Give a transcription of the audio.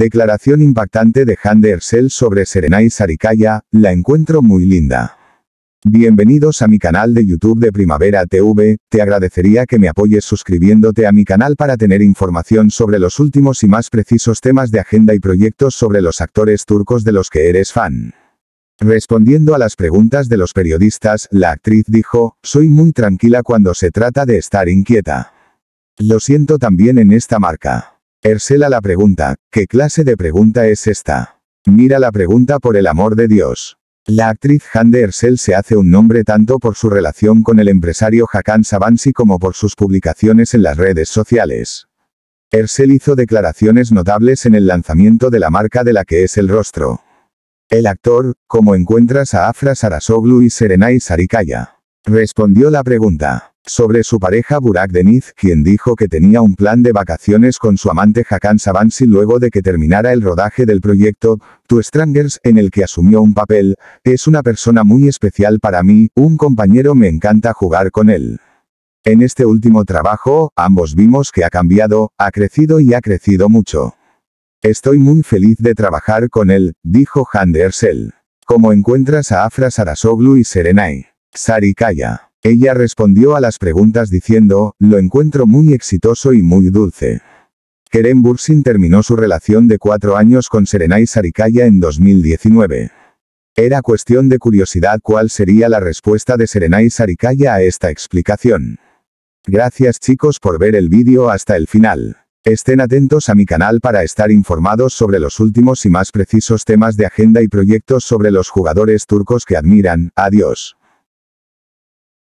Declaración impactante de Hande Ersel sobre Serenay Sarikaya, la encuentro muy linda. Bienvenidos a mi canal de YouTube de Primavera TV, te agradecería que me apoyes suscribiéndote a mi canal para tener información sobre los últimos y más precisos temas de agenda y proyectos sobre los actores turcos de los que eres fan. Respondiendo a las preguntas de los periodistas, la actriz dijo, soy muy tranquila cuando se trata de estar inquieta. Lo siento también en esta marca a la pregunta, ¿qué clase de pregunta es esta? Mira la pregunta por el amor de Dios. La actriz Hande Ersel se hace un nombre tanto por su relación con el empresario Hakan Savansi como por sus publicaciones en las redes sociales. Ersel hizo declaraciones notables en el lanzamiento de la marca de la que es el rostro. El actor, como encuentras a Afra Sarasoglu y Serenay Sarikaya. Respondió la pregunta. Sobre su pareja Burak Deniz, quien dijo que tenía un plan de vacaciones con su amante Hakan Savansi luego de que terminara el rodaje del proyecto, Tu Strangers, en el que asumió un papel, es una persona muy especial para mí, un compañero me encanta jugar con él. En este último trabajo, ambos vimos que ha cambiado, ha crecido y ha crecido mucho. Estoy muy feliz de trabajar con él, dijo Han Ersel. ¿Cómo encuentras a Afra Sarasoglu y Serenay? Sarikaya. Ella respondió a las preguntas diciendo, lo encuentro muy exitoso y muy dulce. Kerem Bursin terminó su relación de cuatro años con Serenay Sarikaya en 2019. Era cuestión de curiosidad cuál sería la respuesta de Serenay Sarikaya a esta explicación. Gracias chicos por ver el vídeo hasta el final. Estén atentos a mi canal para estar informados sobre los últimos y más precisos temas de agenda y proyectos sobre los jugadores turcos que admiran. Adiós.